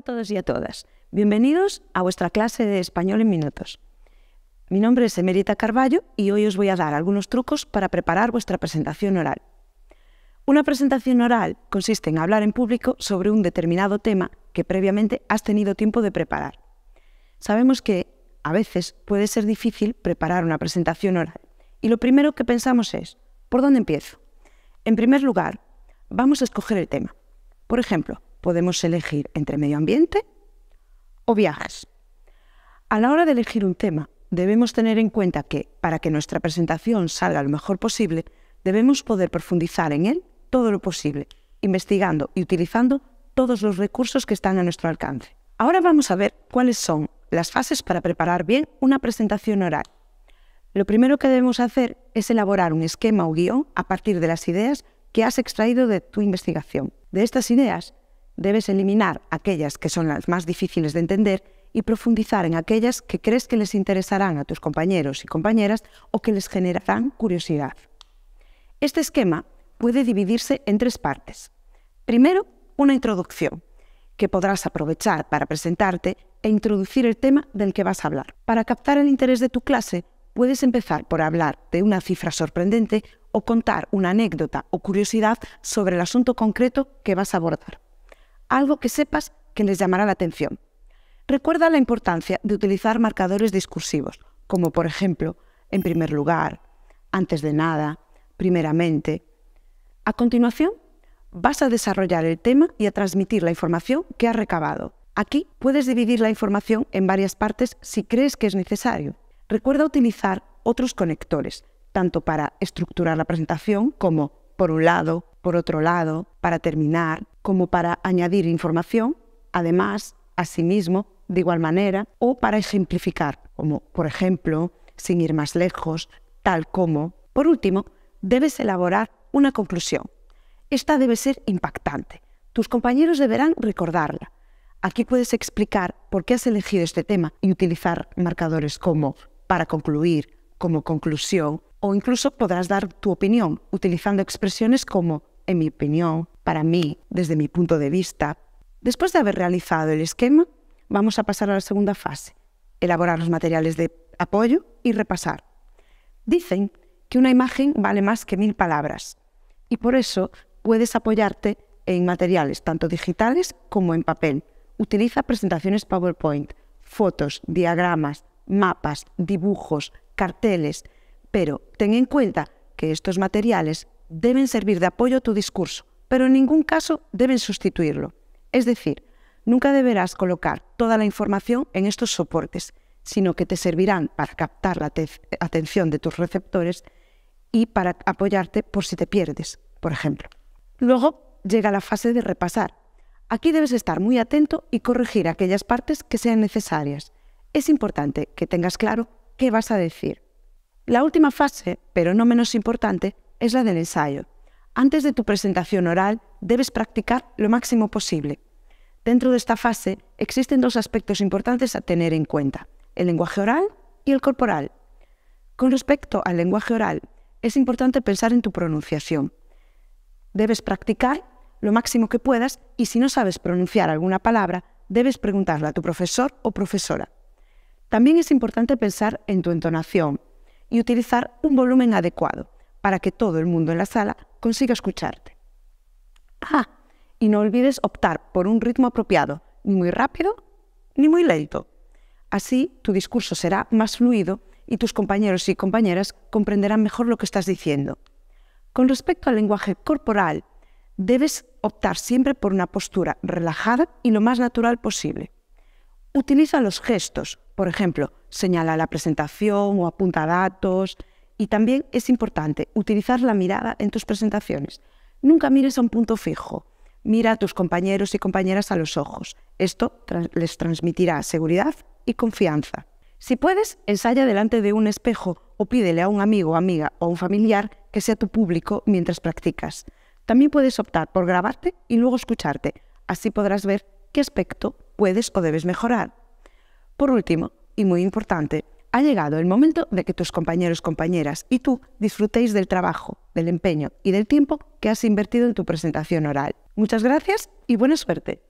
a todos y a todas. Bienvenidos a vuestra clase de español en minutos. Mi nombre es Emerita Carballo y hoy os voy a dar algunos trucos para preparar vuestra presentación oral. Una presentación oral consiste en hablar en público sobre un determinado tema que previamente has tenido tiempo de preparar. Sabemos que a veces puede ser difícil preparar una presentación oral y lo primero que pensamos es, ¿por dónde empiezo? En primer lugar, vamos a escoger el tema. Por ejemplo, podemos elegir entre medio ambiente o viajes. A la hora de elegir un tema, debemos tener en cuenta que, para que nuestra presentación salga lo mejor posible, debemos poder profundizar en él todo lo posible, investigando y utilizando todos los recursos que están a nuestro alcance. Ahora vamos a ver cuáles son las fases para preparar bien una presentación oral. Lo primero que debemos hacer es elaborar un esquema o guión a partir de las ideas que has extraído de tu investigación. De estas ideas debes eliminar aquellas que son las más difíciles de entender y profundizar en aquellas que crees que les interesarán a tus compañeros y compañeras o que les generarán curiosidad. Este esquema puede dividirse en tres partes. Primero, una introducción, que podrás aprovechar para presentarte e introducir el tema del que vas a hablar. Para captar el interés de tu clase, puedes empezar por hablar de una cifra sorprendente o contar una anécdota o curiosidad sobre el asunto concreto que vas a abordar algo que sepas que les llamará la atención. Recuerda la importancia de utilizar marcadores discursivos, como por ejemplo, en primer lugar, antes de nada, primeramente. A continuación, vas a desarrollar el tema y a transmitir la información que has recabado. Aquí puedes dividir la información en varias partes si crees que es necesario. Recuerda utilizar otros conectores, tanto para estructurar la presentación como por un lado, por otro lado, para terminar, como para añadir información, además, a sí mismo, de igual manera, o para ejemplificar, como por ejemplo, sin ir más lejos, tal como. Por último, debes elaborar una conclusión. Esta debe ser impactante. Tus compañeros deberán recordarla. Aquí puedes explicar por qué has elegido este tema y utilizar marcadores como para concluir, como conclusión, o incluso podrás dar tu opinión utilizando expresiones como en mi opinión, para mí, desde mi punto de vista, después de haber realizado el esquema, vamos a pasar a la segunda fase, elaborar los materiales de apoyo y repasar. Dicen que una imagen vale más que mil palabras y por eso puedes apoyarte en materiales tanto digitales como en papel. Utiliza presentaciones PowerPoint, fotos, diagramas, mapas, dibujos, carteles, pero ten en cuenta que estos materiales deben servir de apoyo a tu discurso, pero en ningún caso deben sustituirlo. Es decir, nunca deberás colocar toda la información en estos soportes, sino que te servirán para captar la atención de tus receptores y para apoyarte por si te pierdes, por ejemplo. Luego llega la fase de repasar. Aquí debes estar muy atento y corregir aquellas partes que sean necesarias. Es importante que tengas claro qué vas a decir. La última fase, pero no menos importante, es la del ensayo. Antes de tu presentación oral, debes practicar lo máximo posible. Dentro de esta fase existen dos aspectos importantes a tener en cuenta, el lenguaje oral y el corporal. Con respecto al lenguaje oral, es importante pensar en tu pronunciación. Debes practicar lo máximo que puedas y si no sabes pronunciar alguna palabra, debes preguntarla a tu profesor o profesora. También es importante pensar en tu entonación y utilizar un volumen adecuado para que todo el mundo en la sala consiga escucharte. Ah, y no olvides optar por un ritmo apropiado, ni muy rápido ni muy lento. Así tu discurso será más fluido y tus compañeros y compañeras comprenderán mejor lo que estás diciendo. Con respecto al lenguaje corporal, debes optar siempre por una postura relajada y lo más natural posible. Utiliza los gestos, por ejemplo, señala la presentación o apunta datos, y también es importante utilizar la mirada en tus presentaciones. Nunca mires a un punto fijo. Mira a tus compañeros y compañeras a los ojos. Esto les transmitirá seguridad y confianza. Si puedes, ensaya delante de un espejo o pídele a un amigo, amiga o un familiar que sea tu público mientras practicas. También puedes optar por grabarte y luego escucharte. Así podrás ver qué aspecto puedes o debes mejorar. Por último, y muy importante, ha llegado el momento de que tus compañeros, compañeras y tú disfrutéis del trabajo, del empeño y del tiempo que has invertido en tu presentación oral. Muchas gracias y buena suerte.